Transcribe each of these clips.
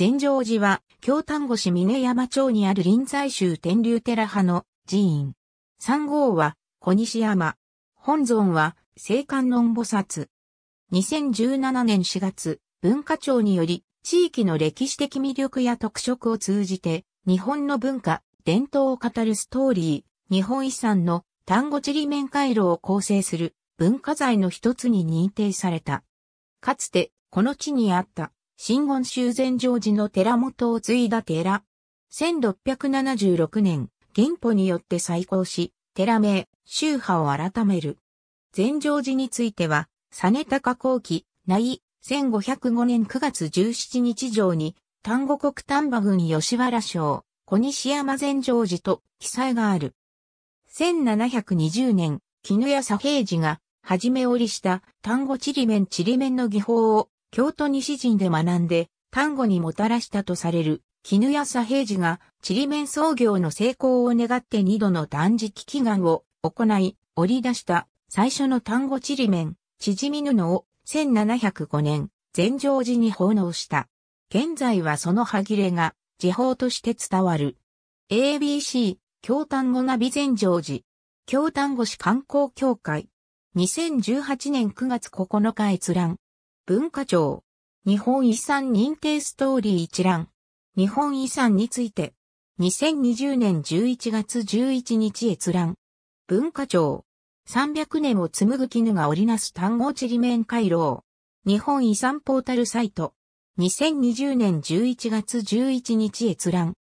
禅城寺は、京丹後市峰山町にある臨済宗天竜寺派の寺院。三号は、小西山。本尊は、聖観音菩薩。2017年4月、文化庁により、地域の歴史的魅力や特色を通じて、日本の文化、伝統を語るストーリー、日本遺産の丹後地理面回路を構成する文化財の一つに認定された。かつて、この地にあった新言修禅常寺の寺元を継いだ寺。1676年、元歩によって再興し、寺名、宗派を改める。禅城寺については、実高後期、内、1505年9月17日上に、丹後国丹波郡吉原省、小西山禅城寺と記載がある。1720年、絹屋左平寺が、はじめ折りした丹後ちりめんちりめんの技法を京都西陣で学んで、丹後にもたらしたとされる、絹屋佐平次が、ちりめん創業の成功を願って二度の断食祈願を行い、織り出した最初の丹後ちりめん、縮み布を1705年、全城寺に奉納した。現在はその歯切れが、時報として伝わる。ABC、京丹後ナビ全城寺。京丹後市観光協会。2018年9月9日閲覧。文化庁。日本遺産認定ストーリー一覧。日本遺産について。2020年11月11日閲覧。文化庁。300年を紡ぐ絹が織りなす単語地理面回廊。日本遺産ポータルサイト。2020年11月11日閲覧。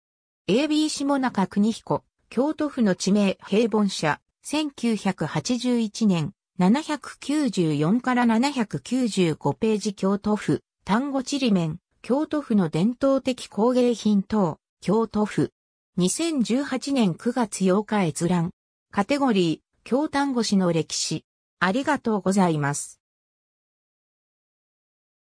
AB 下中邦彦、京都府の地名平凡社、1981年。794から795ページ京都府、丹後ちりめん、京都府の伝統的工芸品等、京都府。2018年9月8日閲覧。カテゴリー、京丹後市の歴史。ありがとうございます。